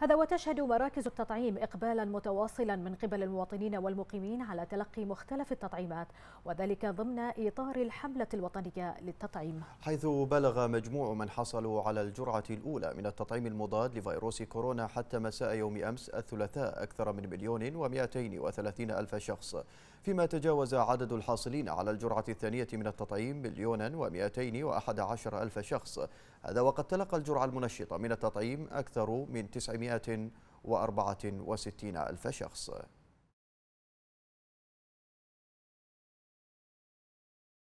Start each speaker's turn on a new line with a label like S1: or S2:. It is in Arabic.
S1: هذا وتشهد مراكز التطعيم إقبالا متواصلا من قبل المواطنين والمقيمين على تلقي مختلف التطعيمات وذلك ضمن إطار الحملة الوطنية للتطعيم
S2: حيث بلغ مجموع من حصلوا على الجرعة الأولى من التطعيم المضاد لفيروس كورونا حتى مساء يوم أمس الثلاثاء أكثر من مليون ومئتين وثلاثين ألف شخص فيما تجاوز عدد الحاصلين على الجرعة الثانية من التطعيم مليونا ومئتين وأحد عشر ألف شخص هذا وقد تلقى الجرعة المنشطة من التطعيم أكثر من 900 764 ألف شخص